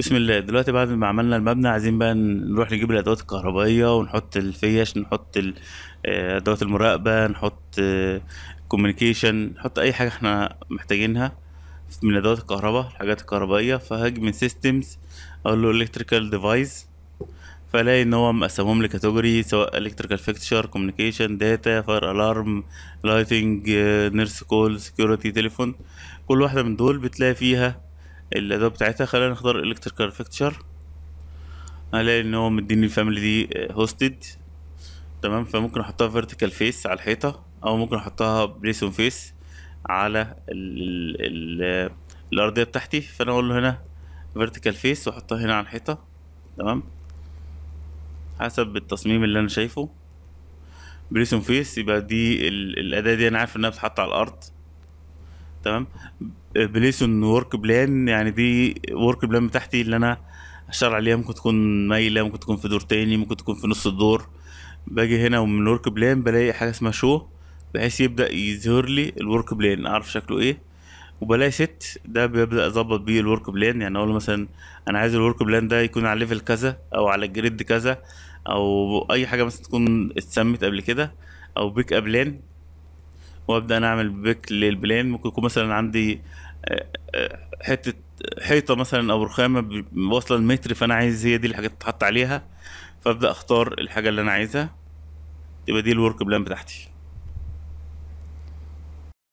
بسم الله دلوقتي بعد ما عملنا المبنى عايزين بقى نروح نجيب الادوات الكهربائيه ونحط الفيش نحط آه، ادوات المراقبه نحط كوميونيكيشن آه، نحط اي حاجه احنا محتاجينها من ادوات الكهرباء الحاجات الكهربائيه فهاجي من سيستمز اقول له الكتريكال ديفايس فالاقي ان هو مقسمهم لكاتيجوري سواء الكتريكال فيكتشر كوميونيكيشن داتا فاير الارم لايتنج نيرس كول سكيورتي تليفون كل واحده من دول بتلاقي فيها الاداه بتاعتها خلينا نختار الكتريكال فيكتشر هلاقي ان هو مديني الفاميلي دي هوستد تمام فممكن احطها فيرتيكال فيس على الحيطه او ممكن احطها بريسون فيس على ال ال الارضيه بتاعتي فانا اقول له هنا فيرتيكال فيس واحطها هنا على الحيطه تمام حسب التصميم اللي انا شايفه بريسون فيس يبقى دي الاداه دي انا عارف انها بتتحط على الارض تمام بليسون ورك بلان يعني دي ورك بلان بتاعتي اللي انا اشتغل عليها ممكن تكون مايله ممكن تكون في دور تاني ممكن تكون في نص الدور باجي هنا ومن الورك بلان بلاقي حاجه اسمها شو بحيث يبدا يظهر لي الورك بلان اعرف شكله ايه وبلاقي ست ده بيبدا اظبط بيه الورك بلان يعني اقول مثلا انا عايز الورك بلان ده يكون على ليفل كذا او على الجريد كذا او اي حاجه مثلا تكون اتسمت قبل كده او بيك ابلان وابدا انا اعمل بيك للبلان ممكن يكون مثلا عندي آه، آه، حته حيطه مثلا او رخامه واصله لمتر فانا عايز هي دي الحاجات تتحط عليها فابدا اختار الحاجه اللي انا عايزها تبقى دي الورك بلان بتاعتي